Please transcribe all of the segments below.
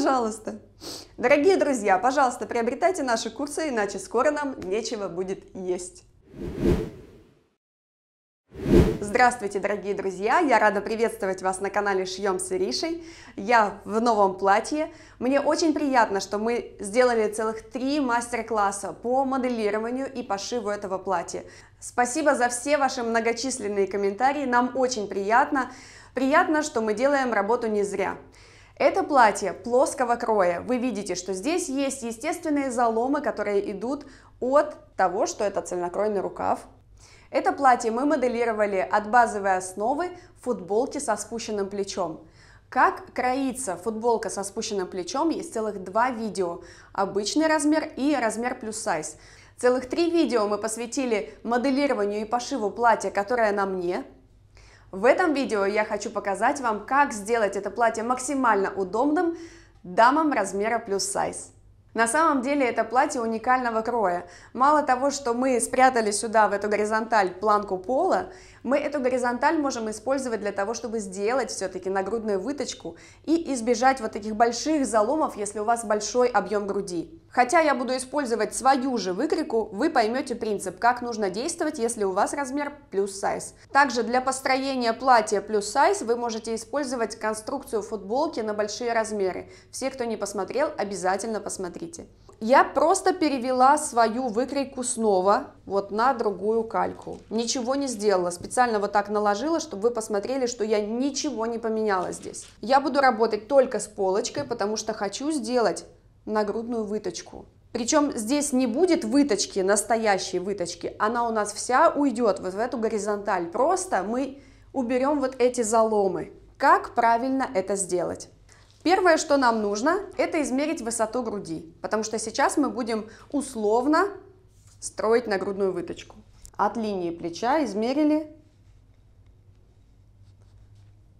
Пожалуйста. Дорогие друзья, пожалуйста, приобретайте наши курсы, иначе скоро нам нечего будет есть. Здравствуйте, дорогие друзья! Я рада приветствовать вас на канале Шьем с Иришей. Я в новом платье. Мне очень приятно, что мы сделали целых три мастер-класса по моделированию и пошиву этого платья. Спасибо за все ваши многочисленные комментарии, нам очень приятно. Приятно, что мы делаем работу не зря. Это платье плоского кроя. Вы видите, что здесь есть естественные заломы, которые идут от того, что это цельнокройный рукав. Это платье мы моделировали от базовой основы футболки со спущенным плечом. Как кроится футболка со спущенным плечом, есть целых два видео. Обычный размер и размер плюс сайз. Целых три видео мы посвятили моделированию и пошиву платья, которое на мне – в этом видео я хочу показать вам, как сделать это платье максимально удобным дамам размера плюс сайз. На самом деле это платье уникального кроя. Мало того, что мы спрятали сюда в эту горизонталь планку пола, мы эту горизонталь можем использовать для того, чтобы сделать все-таки нагрудную выточку и избежать вот таких больших заломов, если у вас большой объем груди. Хотя я буду использовать свою же выкрику, вы поймете принцип, как нужно действовать, если у вас размер плюс сайз. Также для построения платья плюс сайз вы можете использовать конструкцию футболки на большие размеры. Все, кто не посмотрел, обязательно посмотрите. Я просто перевела свою выкройку снова вот на другую кальку. Ничего не сделала, специально вот так наложила, чтобы вы посмотрели, что я ничего не поменяла здесь. Я буду работать только с полочкой, потому что хочу сделать нагрудную выточку. Причем здесь не будет выточки, настоящей выточки, она у нас вся уйдет вот в эту горизонталь. Просто мы уберем вот эти заломы. Как правильно это сделать? Первое, что нам нужно, это измерить высоту груди, потому что сейчас мы будем условно строить нагрудную выточку. От линии плеча измерили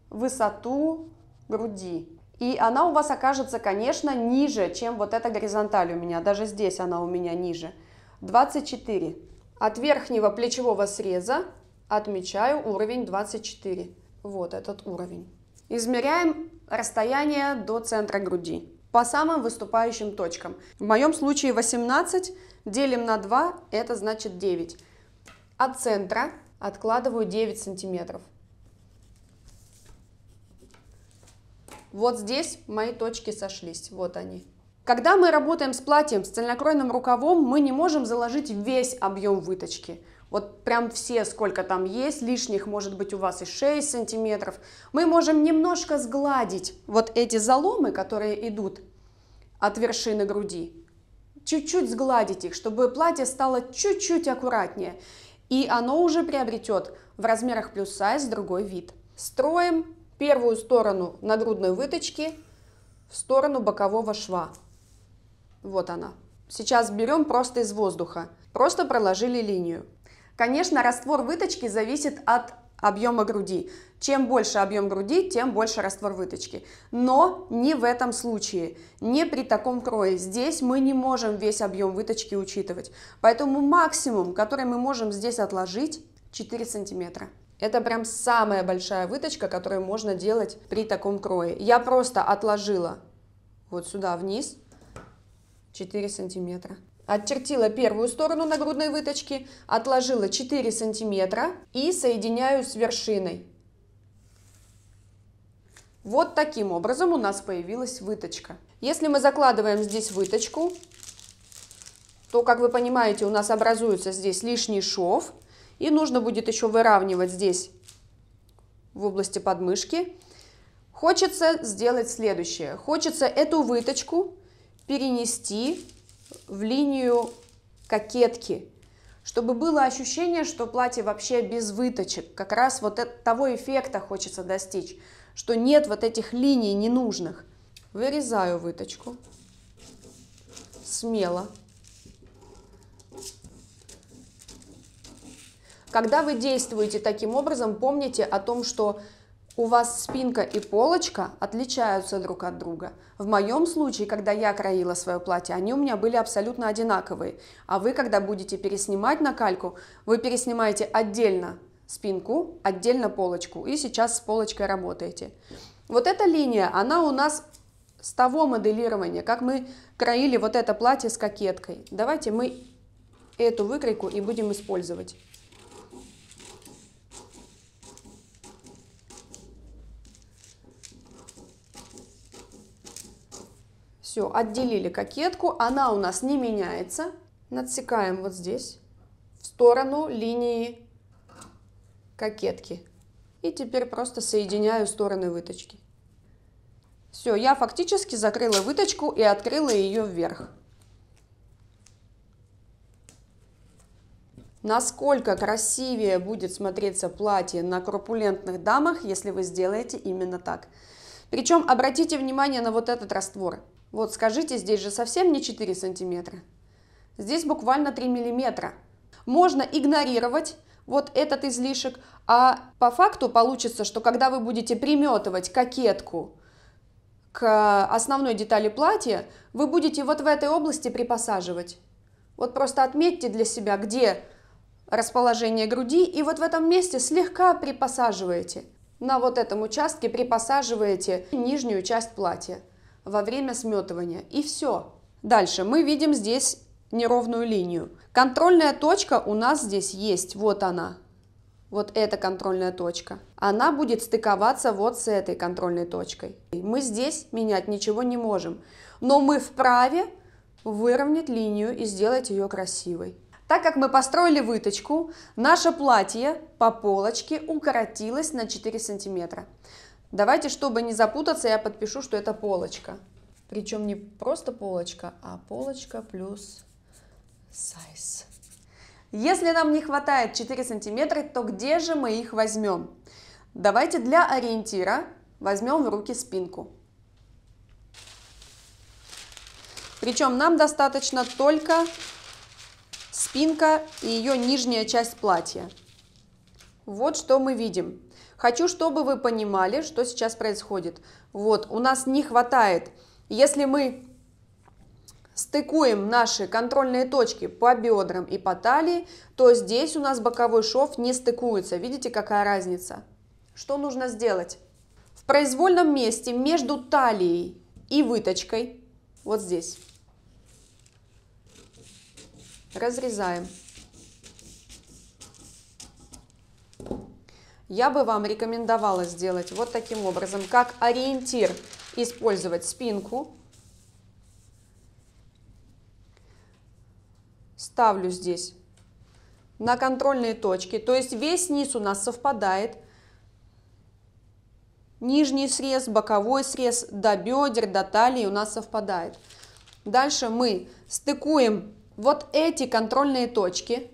высоту груди. И она у вас окажется, конечно, ниже, чем вот эта горизонталь у меня. Даже здесь она у меня ниже. 24. От верхнего плечевого среза отмечаю уровень 24. Вот этот уровень. Измеряем Расстояние до центра груди. По самым выступающим точкам. В моем случае 18 делим на 2, это значит 9. От центра откладываю 9 сантиметров. Вот здесь мои точки сошлись, вот они. Когда мы работаем с платьем, с цельнокроенным рукавом, мы не можем заложить весь объем выточки – вот прям все, сколько там есть, лишних может быть у вас и 6 сантиметров. Мы можем немножко сгладить вот эти заломы, которые идут от вершины груди. Чуть-чуть сгладить их, чтобы платье стало чуть-чуть аккуратнее. И оно уже приобретет в размерах плюс сайз другой вид. Строим первую сторону нагрудной выточки в сторону бокового шва. Вот она. Сейчас берем просто из воздуха. Просто проложили линию. Конечно, раствор выточки зависит от объема груди. Чем больше объем груди, тем больше раствор выточки. Но не в этом случае, не при таком крое. Здесь мы не можем весь объем выточки учитывать. Поэтому максимум, который мы можем здесь отложить, 4 сантиметра. Это прям самая большая выточка, которую можно делать при таком крое. Я просто отложила вот сюда вниз 4 сантиметра. Отчертила первую сторону на грудной выточке, отложила 4 сантиметра и соединяю с вершиной. Вот таким образом у нас появилась выточка. Если мы закладываем здесь выточку, то, как вы понимаете, у нас образуется здесь лишний шов. И нужно будет еще выравнивать здесь в области подмышки. Хочется сделать следующее. Хочется эту выточку перенести в линию кокетки, чтобы было ощущение, что платье вообще без выточек. Как раз вот того эффекта хочется достичь, что нет вот этих линий ненужных. Вырезаю выточку смело. Когда вы действуете таким образом, помните о том, что у вас спинка и полочка отличаются друг от друга. В моем случае, когда я краила свое платье, они у меня были абсолютно одинаковые. А вы, когда будете переснимать на кальку, вы переснимаете отдельно спинку, отдельно полочку. И сейчас с полочкой работаете. Вот эта линия, она у нас с того моделирования, как мы краили вот это платье с кокеткой. Давайте мы эту выкройку и будем использовать. Все, отделили кокетку, она у нас не меняется. Надсекаем вот здесь, в сторону линии кокетки. И теперь просто соединяю стороны выточки. Все, я фактически закрыла выточку и открыла ее вверх. Насколько красивее будет смотреться платье на корпулентных дамах, если вы сделаете именно так. Причем обратите внимание на вот этот раствор. Вот скажите, здесь же совсем не 4 сантиметра. Здесь буквально 3 миллиметра. Можно игнорировать вот этот излишек, а по факту получится, что когда вы будете приметывать кокетку к основной детали платья, вы будете вот в этой области припосаживать. Вот просто отметьте для себя, где расположение груди, и вот в этом месте слегка припосаживаете. На вот этом участке припосаживаете нижнюю часть платья во время сметывания. И все. Дальше мы видим здесь неровную линию. Контрольная точка у нас здесь есть, вот она. Вот эта контрольная точка. Она будет стыковаться вот с этой контрольной точкой. Мы здесь менять ничего не можем. Но мы вправе выровнять линию и сделать ее красивой. Так как мы построили выточку, наше платье по полочке укоротилось на 4 сантиметра. Давайте, чтобы не запутаться, я подпишу, что это полочка. Причем не просто полочка, а полочка плюс сайз. Если нам не хватает 4 сантиметра, то где же мы их возьмем? Давайте для ориентира возьмем в руки спинку. Причем нам достаточно только спинка и ее нижняя часть платья. Вот что мы видим. Хочу, чтобы вы понимали, что сейчас происходит. Вот, у нас не хватает. Если мы стыкуем наши контрольные точки по бедрам и по талии, то здесь у нас боковой шов не стыкуется. Видите, какая разница? Что нужно сделать? В произвольном месте между талией и выточкой, вот здесь, разрезаем. я бы вам рекомендовала сделать вот таким образом, как ориентир использовать спинку. Ставлю здесь на контрольные точки, то есть весь низ у нас совпадает. Нижний срез, боковой срез, до бедер, до талии у нас совпадает. Дальше мы стыкуем вот эти контрольные точки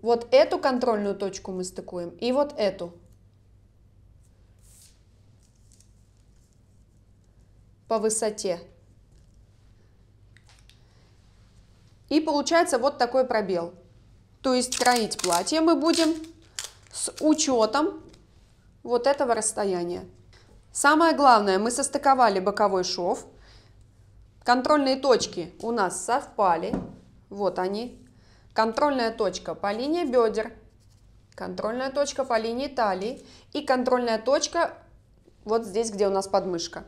Вот эту контрольную точку мы стыкуем и вот эту. По высоте. И получается вот такой пробел. То есть кроить платье мы будем с учетом вот этого расстояния. Самое главное, мы состыковали боковой шов. Контрольные точки у нас совпали. Вот они, контрольная точка по линии бедер, контрольная точка по линии талии и контрольная точка вот здесь, где у нас подмышка.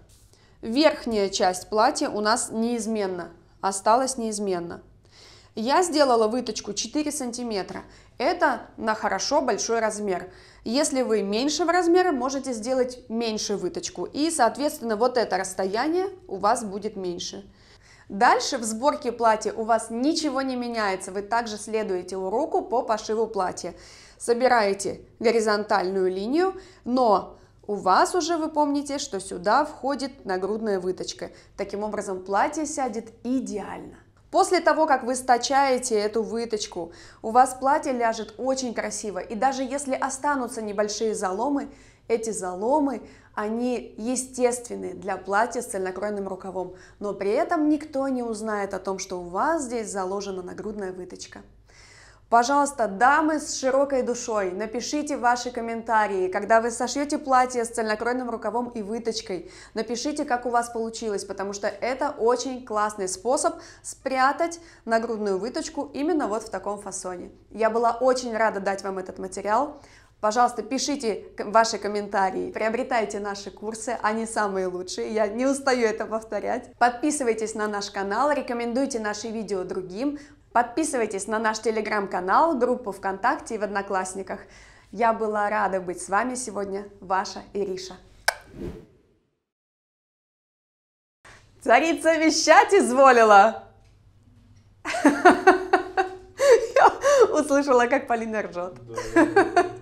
Верхняя часть платья у нас неизменна, осталась неизменна. Я сделала выточку 4 сантиметра. Это на хорошо большой размер. Если вы меньше в размере, можете сделать меньше выточку. И, соответственно, вот это расстояние у вас будет меньше. Дальше в сборке платья у вас ничего не меняется, вы также следуете уроку по пошиву платья. Собираете горизонтальную линию, но у вас уже вы помните, что сюда входит нагрудная выточка. Таким образом платье сядет идеально. После того, как вы стачаете эту выточку, у вас платье ляжет очень красиво, и даже если останутся небольшие заломы, эти заломы, они естественны для платья с цельнокроенным рукавом, но при этом никто не узнает о том, что у вас здесь заложена нагрудная выточка. Пожалуйста, дамы с широкой душой, напишите ваши комментарии, когда вы сошьете платье с цельнокроенным рукавом и выточкой. Напишите, как у вас получилось, потому что это очень классный способ спрятать нагрудную выточку именно вот в таком фасоне. Я была очень рада дать вам этот материал. Пожалуйста, пишите ваши комментарии, приобретайте наши курсы, они самые лучшие, я не устаю это повторять. Подписывайтесь на наш канал, рекомендуйте наши видео другим, подписывайтесь на наш телеграм-канал, группу ВКонтакте и в Одноклассниках. Я была рада быть с вами сегодня, ваша Ириша. Царица вещать изволила! Я услышала, как Полина ржет. Да, да, да.